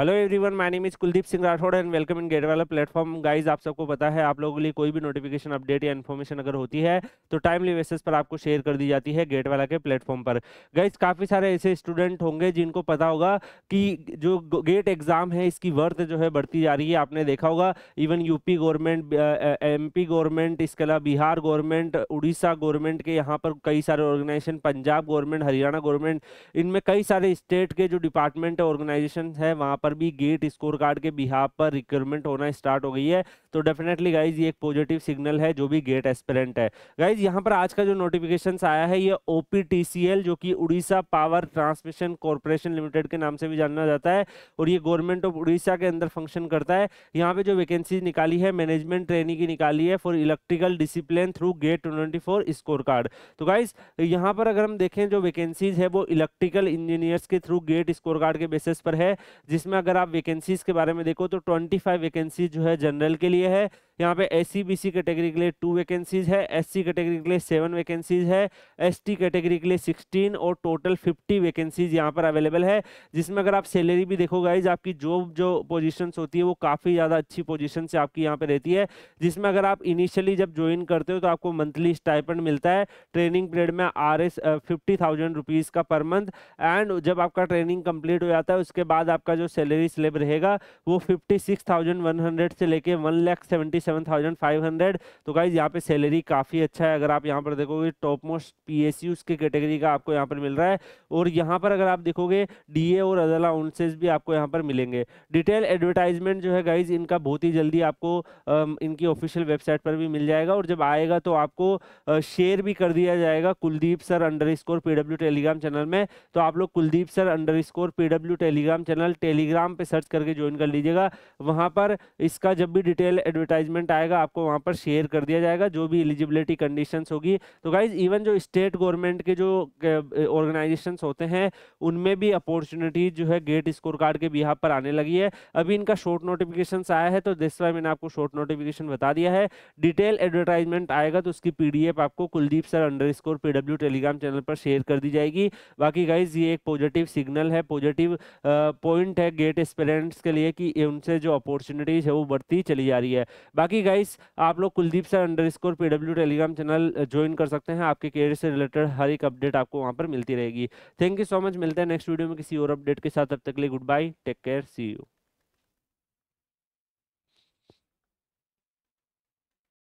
hello everyone my name is Kuldeep Singh Rathore and welcome in GATE वाला platform guys आप सबको पता है आप लोगों के लिए कोई भी नोटिफिकेशन अपडेट या इन्फॉर्मेशन अगर होती है तो टाइमली बेसिस पर आपको शेयर कर दी जाती है गेट वाला के प्लेटफॉर्म पर गाइस काफ़ी सारे ऐसे स्टूडेंट होंगे जिनको पता होगा कि जो गेट एग्ज़ाम है इसकी वर्थ जो है बढ़ती जा रही है आपने देखा होगा even UP government M government इसके अलावा बिहार गवर्नमेंट उड़ीसा गवर्नमेंट के यहाँ पर कई सारे organisation Punjab government Haryana government इनमें कई सारे स्टेट के जो डिपार्टमेंट ऑर्गेनाइजेशन है वहाँ पर पर भी गेट स्कोर कार्ड के बिहार पर रिक्रूटमेंट होना स्टार्ट हो गई है तो डेफिनेटली गाइज ये एक पॉजिटिव सिग्नल है जो भी गेट एस्पेरेंट है गाइज यहाँ पर आज का जो नोटिफिकेशन आया है ये ओ जो कि Orissa power transmission corporation limited के नाम से भी जाना जाता है और ये गवर्नमेंट ऑफ उड़ीसा के अंदर फंक्शन करता है यहाँ पे जो वैकेंसी निकाली है मैनेजमेंट ट्रेनिंग की निकाली है for electrical discipline through GATE twenty score card तो गाइज यहाँ पर अगर हम देखें जो वैकेंसीज है वो इलेक्ट्रिकल इंजीनियर्स के थ्रू गेट स्कोर कार्ड के बेसिस पर है जिसमें अगर आप वैकेंसीज के बारे में देखो तो 25 वैकेंसी जो है जनरल के लिए है यहाँ पे एस सी कैटेगरी के लिए टू वैकेंसीज है एस कैटेगरी के लिए सेवन वैकेंसीज है एस कैटेगरी के लिए सिक्सटीन और टोटल फिफ्टी वैकेंसीज यहाँ पर अवेलेबल है जिसमें अगर आप सैलरी भी देखो गाइज आपकी जॉब जो पोजिशन होती है वो काफ़ी ज़्यादा अच्छी पोजिशन से आपकी यहाँ पर रहती है जिसमें अगर आप इनिशियली जब ज्वाइन करते हो तो आपको मंथली स्टाइपेंड मिलता है ट्रेनिंग पीरियड में R S fifty thousand rupees का पर मंथ एंड जब आपका ट्रेनिंग कंप्लीट हो जाता है उसके बाद आपका जो सैलरी स्लेब रहेगा वो fifty six thousand one hundred से लेके one lakh seventy seven thousand five hundred तो गाइज यहाँ पे सैलरी काफ़ी अच्छा है अगर आप यहाँ पर देखोगे top most P S Us के कैटेगरी का आपको यहाँ पर मिल रहा है और यहाँ पर अगर आप देखोगे डी ए और अदर अलाउंसेज भी आपको यहाँ पर मिलेंगे डिटेल एडवर्टाइजमेंट जो है गाइज इनका बहुत ही जल्दी आपको इनकी ऑफिशियल वेबसाइट पर भी मिल जाएगा और जब आएगा तो आपको शेयर भी कर दिया जाएगा Kuldeep sir underscore Telegram channel में तो आप लोग Kuldeep sir underscore Telegram channel Telegram पर सर्च करके ज्वाइन कर लीजिएगा वहाँ पर इसका जब भी डिटेल एडवर्टाइजमेंट अनाउंसमेंट आएगा आपको वहाँ पर शेयर कर दिया जाएगा जो भी एलिजिबिलिटी कंडीशन होगी तो गाइज इवन जो स्टेट गवर्नमेंट के जो ऑर्गेनाइजेशन होते हैं उनमें भी अपॉर्चुनिटीज जो है गेट स्कोर कार्ड के बिहार पर आने लगी है अभी इनका शॉर्ट नोटिफिकेशन आया है तो दिस वाई मैंने आपको शॉर्ट नोटिफिकेशन बता दिया है डिटेल एडवर्टाइजमेंट आएगा तो उसकी पी आपको Kuldeep sir underscore Telegram channel पर शेयर कर दी जाएगी बाकी गाइज ये एक पॉजिटिव सिग्नल है पॉजिटिव पॉइंट है गेट एक्सपेरेंट्स के लिए कि उनसे जो अपॉर्चुनिटीज है वो बढ़ती चली जा रही है बाकी गाइस आप लोग Kuldeep sir underscore Telegram channel join कर सकते हैं आपके केयर से रिलेटेड हर एक अपडेट आपको वहाँ पर मिलती रहेगी थैंक यू सो मच मिलते हैं नेक्स्ट वीडियो में किसी और अपडेट के साथ अब तक के लिए good bye take care see you